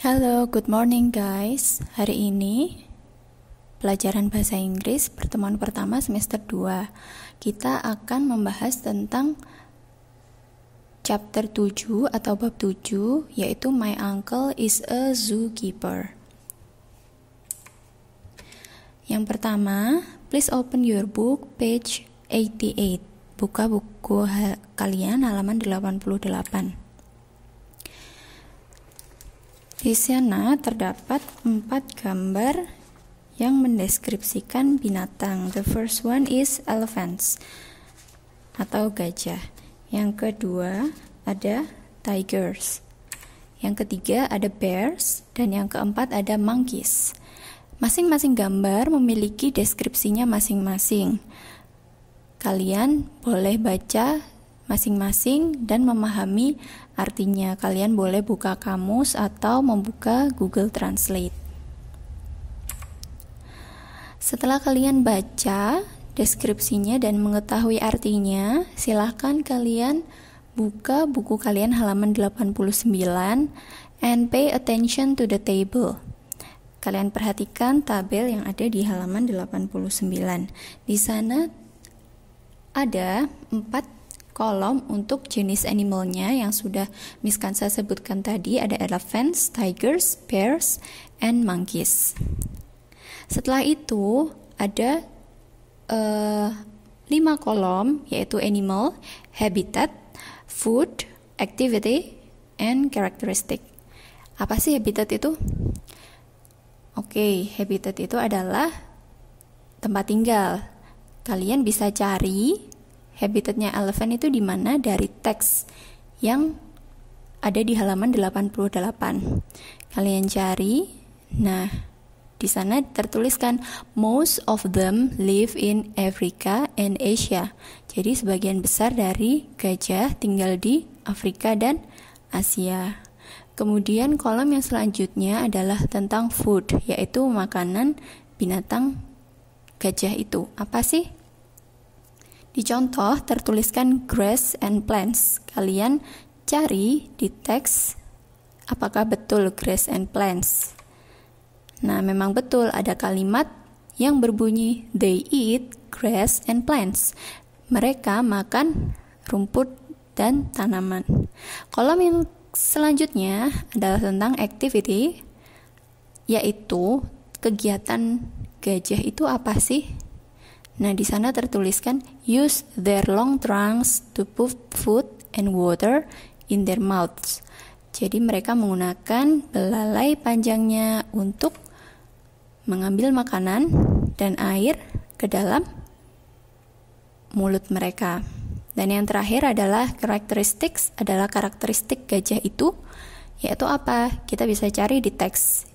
Halo, good morning guys. Hari ini pelajaran bahasa Inggris pertemuan pertama semester 2. Kita akan membahas tentang chapter 7 atau bab 7 yaitu My Uncle is a Zookeeper. Yang pertama, please open your book page 88. Buka buku kalian halaman 88. Di sana terdapat empat gambar yang mendeskripsikan binatang. The first one is elephants atau gajah. Yang kedua ada tigers. Yang ketiga ada bears dan yang keempat ada monkeys. Masing-masing gambar memiliki deskripsinya masing-masing. Kalian boleh baca masing-masing dan memahami artinya. Kalian boleh buka kamus atau membuka Google Translate. Setelah kalian baca deskripsinya dan mengetahui artinya, silahkan kalian buka buku kalian halaman 89 and pay attention to the table. Kalian perhatikan tabel yang ada di halaman 89. Di sana ada empat kolom untuk jenis animalnya yang sudah miskan saya sebutkan tadi ada elephants, tigers, bears, and monkeys. Setelah itu ada uh, lima kolom yaitu animal, habitat, food, activity, and characteristic. Apa sih habitat itu? Oke, okay, habitat itu adalah tempat tinggal. Kalian bisa cari habitatnya elephant itu di mana dari teks yang ada di halaman 88. Kalian cari. Nah, di sana tertuliskan most of them live in Africa and Asia. Jadi sebagian besar dari gajah tinggal di Afrika dan Asia. Kemudian kolom yang selanjutnya adalah tentang food, yaitu makanan binatang gajah itu. Apa sih di contoh tertuliskan grass and plants. Kalian cari di teks apakah betul grass and plants. Nah, memang betul ada kalimat yang berbunyi they eat grass and plants. Mereka makan rumput dan tanaman. Kolom yang selanjutnya adalah tentang activity yaitu kegiatan gajah itu apa sih? Nah, di sana tertuliskan use their long trunks to put food and water in their mouths. Jadi mereka menggunakan belalai panjangnya untuk mengambil makanan dan air ke dalam mulut mereka. Dan yang terakhir adalah karakteristik adalah karakteristik gajah itu yaitu apa? Kita bisa cari di teks.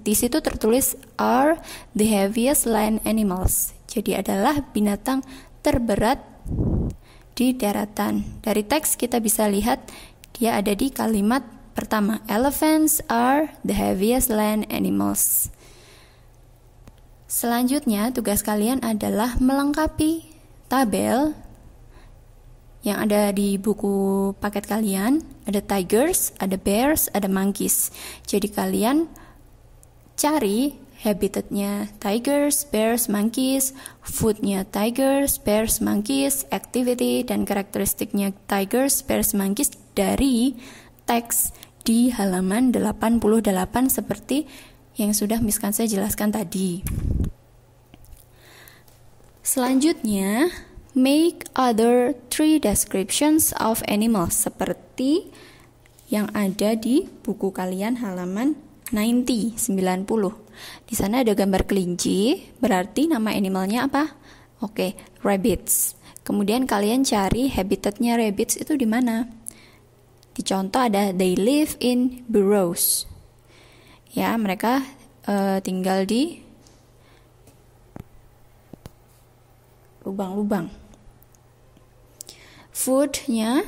Di situ, tertulis are the heaviest land animals jadi adalah binatang terberat di daratan. Dari teks kita bisa lihat dia ada di kalimat pertama, elephants are the heaviest land animals. Selanjutnya, tugas kalian adalah melengkapi tabel yang ada di buku paket kalian. Ada tigers, ada bears, ada monkeys. Jadi kalian cari habitatnya tigers, bears, monkeys, foodnya tigers, bears, monkeys, activity, dan karakteristiknya tigers, bears, monkeys dari teks di halaman 88 seperti yang sudah miskan saya jelaskan tadi. Selanjutnya, make other three descriptions of animals seperti yang ada di buku kalian halaman 90, 90. Di sana ada gambar kelinci, berarti nama animalnya apa? Oke, rabbits. Kemudian kalian cari habitatnya rabbits itu di mana? Di contoh ada they live in burrows. Ya, mereka uh, tinggal di lubang-lubang. Foodnya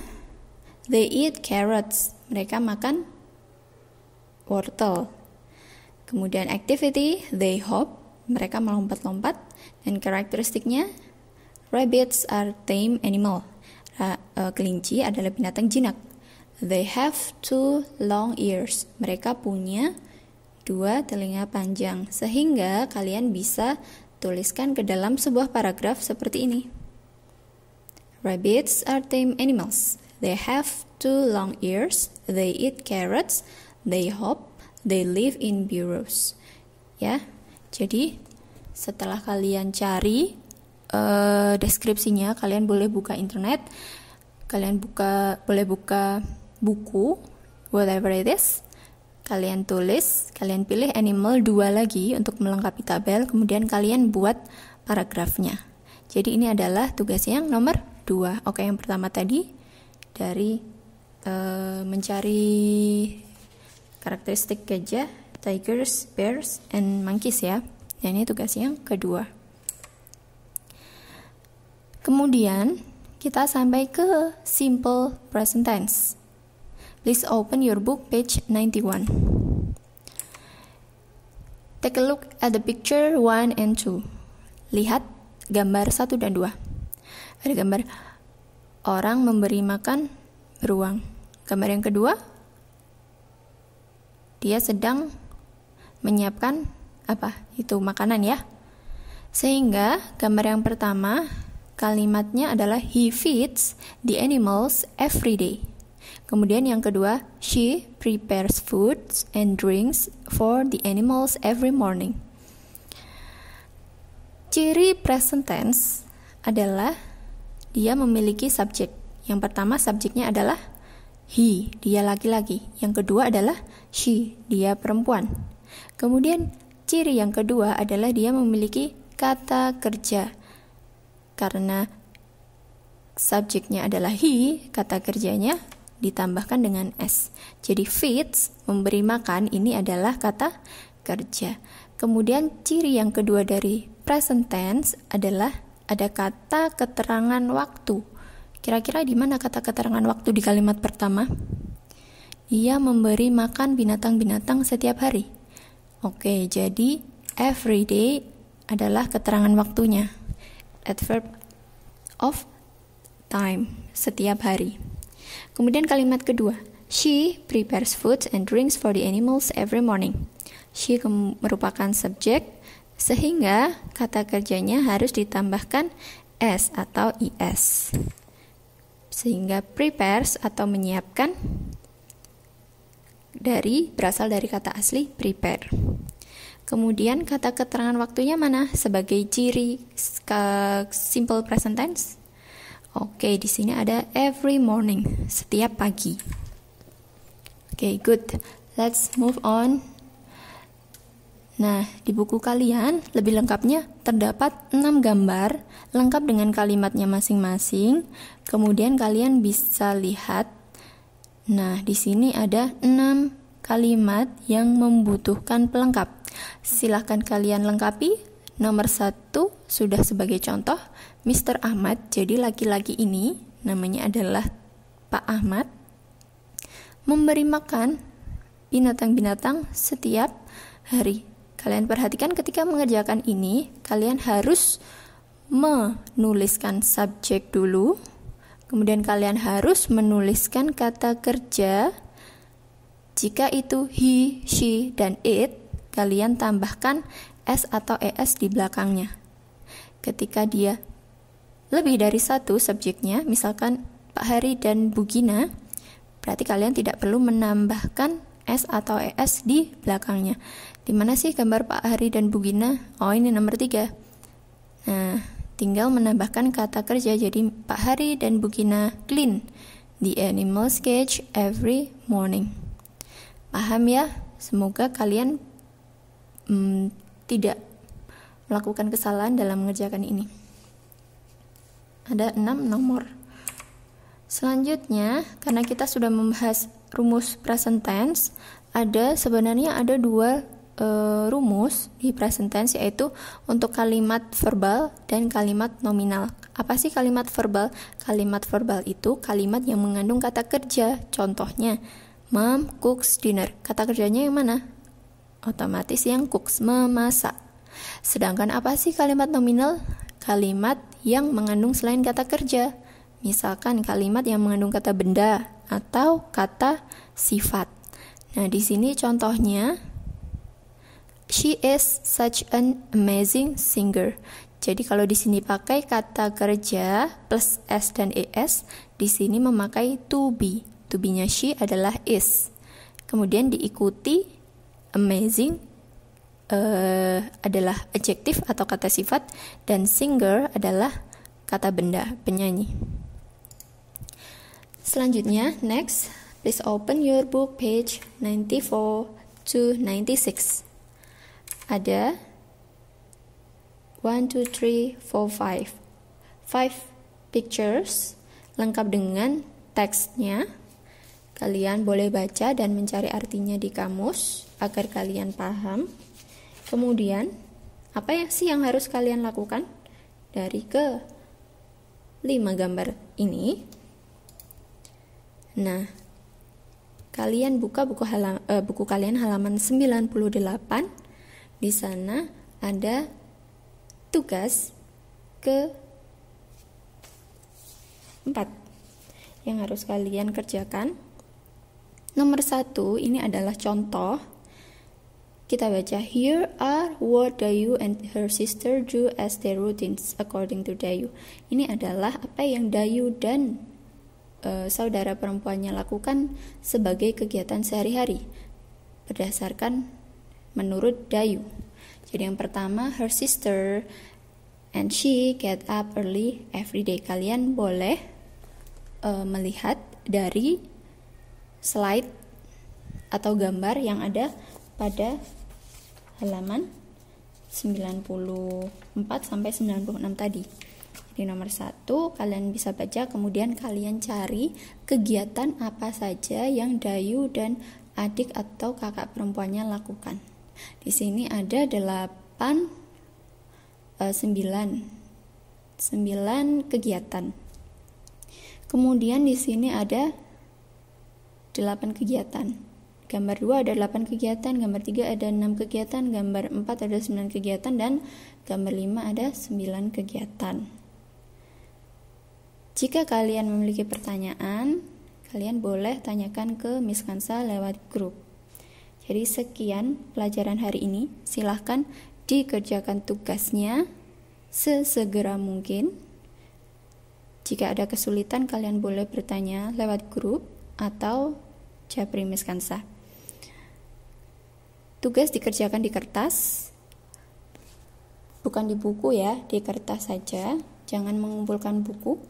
they eat carrots. Mereka makan wortel. Kemudian activity, they hop, mereka melompat-lompat. Dan karakteristiknya, rabbits are tame animal. Ra, uh, kelinci adalah binatang jinak. They have two long ears. Mereka punya dua telinga panjang. Sehingga kalian bisa tuliskan ke dalam sebuah paragraf seperti ini. Rabbits are tame animals. They have two long ears. They eat carrots. They hop. They live in bureaus. Ya. Jadi setelah kalian cari uh, deskripsinya, kalian boleh buka internet, kalian buka boleh buka buku whatever it is. Kalian tulis, kalian pilih animal dua lagi untuk melengkapi tabel, kemudian kalian buat paragrafnya. Jadi ini adalah tugas yang nomor dua. Oke, yang pertama tadi dari uh, mencari karakteristik gajah, tigers, bears, and monkeys ya. Dan ini tugas yang kedua. Kemudian kita sampai ke simple present tense. Please open your book page 91. Take a look at the picture 1 and 2. Lihat gambar 1 dan 2. Ada gambar orang memberi makan beruang. Gambar yang kedua, dia sedang menyiapkan apa itu makanan ya. Sehingga gambar yang pertama kalimatnya adalah he feeds the animals every day. Kemudian yang kedua, she prepares foods and drinks for the animals every morning. Ciri present tense adalah dia memiliki subjek. Yang pertama subjeknya adalah he, dia laki-laki. Yang kedua adalah she, dia perempuan. Kemudian ciri yang kedua adalah dia memiliki kata kerja. Karena subjeknya adalah he, kata kerjanya ditambahkan dengan s. Jadi feeds memberi makan ini adalah kata kerja. Kemudian ciri yang kedua dari present tense adalah ada kata keterangan waktu Kira-kira di mana kata keterangan waktu di kalimat pertama? Ia memberi makan binatang-binatang setiap hari. Oke, jadi every day adalah keterangan waktunya. Adverb of time, setiap hari. Kemudian kalimat kedua, she prepares food and drinks for the animals every morning. She merupakan subjek sehingga kata kerjanya harus ditambahkan s atau is. Sehingga prepares atau menyiapkan dari berasal dari kata asli prepare. Kemudian kata keterangan waktunya mana? Sebagai ciri simple present tense. Oke, di sini ada every morning, setiap pagi. Oke, good. Let's move on Nah, di buku kalian lebih lengkapnya terdapat 6 gambar lengkap dengan kalimatnya masing-masing. Kemudian kalian bisa lihat. Nah, di sini ada 6 kalimat yang membutuhkan pelengkap. Silahkan kalian lengkapi. Nomor 1 sudah sebagai contoh, Mr. Ahmad. Jadi laki-laki ini namanya adalah Pak Ahmad memberi makan binatang-binatang setiap hari. Kalian perhatikan ketika mengerjakan ini, kalian harus menuliskan subjek dulu. Kemudian kalian harus menuliskan kata kerja. Jika itu he, she, dan it, kalian tambahkan s atau es di belakangnya. Ketika dia lebih dari satu subjeknya, misalkan Pak Hari dan Bu Gina, berarti kalian tidak perlu menambahkan S atau ES di belakangnya. Di mana sih gambar Pak Hari dan Bu Gina? Oh, ini nomor 3. Nah, tinggal menambahkan kata kerja jadi Pak Hari dan Bu Gina clean the animal sketch every morning. Paham ya? Semoga kalian hmm, tidak melakukan kesalahan dalam mengerjakan ini. Ada 6 nomor. Selanjutnya, karena kita sudah membahas rumus present tense ada sebenarnya ada dua e, rumus di present tense yaitu untuk kalimat verbal dan kalimat nominal. Apa sih kalimat verbal? Kalimat verbal itu kalimat yang mengandung kata kerja. Contohnya, mom cooks dinner. Kata kerjanya yang mana? Otomatis yang cooks memasak. Sedangkan apa sih kalimat nominal? Kalimat yang mengandung selain kata kerja. Misalkan kalimat yang mengandung kata benda, atau kata sifat. Nah, di sini contohnya She is such an amazing singer. Jadi kalau di sini pakai kata kerja plus s dan es, di sini memakai to be. To be-nya she adalah is. Kemudian diikuti amazing uh, adalah adjektif atau kata sifat dan singer adalah kata benda, penyanyi. Selanjutnya, next, please open your book page 94 to 96. Ada 1, 2, 3, 4, 5. 5 pictures lengkap dengan teksnya. Kalian boleh baca dan mencari artinya di kamus agar kalian paham. Kemudian, apa yang sih yang harus kalian lakukan dari ke 5 gambar ini? Nah, kalian buka buku halam, eh, buku kalian halaman 98. Di sana ada tugas ke 4 yang harus kalian kerjakan. Nomor satu ini adalah contoh. Kita baca here are what Dayu and her sister do as their routines according to Dayu. Ini adalah apa yang Dayu dan e, saudara perempuannya lakukan sebagai kegiatan sehari-hari berdasarkan menurut Dayu. Jadi yang pertama, her sister and she get up early every day. Kalian boleh e, melihat dari slide atau gambar yang ada pada halaman 94 sampai 96 tadi. Di nomor satu, kalian bisa baca, kemudian kalian cari kegiatan apa saja yang Dayu dan adik atau kakak perempuannya lakukan. Di sini ada delapan e, sembilan 9 kegiatan. Kemudian di sini ada delapan kegiatan gambar dua ada 8 kegiatan, gambar tiga ada enam kegiatan, gambar empat ada sembilan kegiatan, dan gambar lima ada sembilan kegiatan. Jika kalian memiliki pertanyaan, kalian boleh tanyakan ke Miss Kansa lewat grup. Jadi sekian pelajaran hari ini. Silahkan dikerjakan tugasnya sesegera mungkin. Jika ada kesulitan, kalian boleh bertanya lewat grup atau Japri Miss Kansa. Tugas dikerjakan di kertas, bukan di buku ya, di kertas saja. Jangan mengumpulkan buku.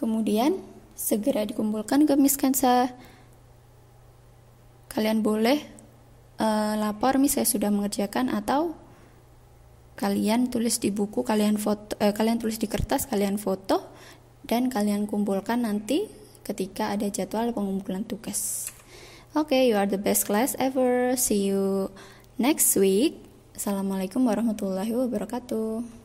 Kemudian segera dikumpulkan ke miskansa. Kalian boleh e, lapor mis saya sudah mengerjakan atau kalian tulis di buku, kalian foto, eh, kalian tulis di kertas, kalian foto dan kalian kumpulkan nanti ketika ada jadwal pengumpulan tugas. Oke, okay, you are the best class ever. See you next week. Assalamualaikum warahmatullahi wabarakatuh.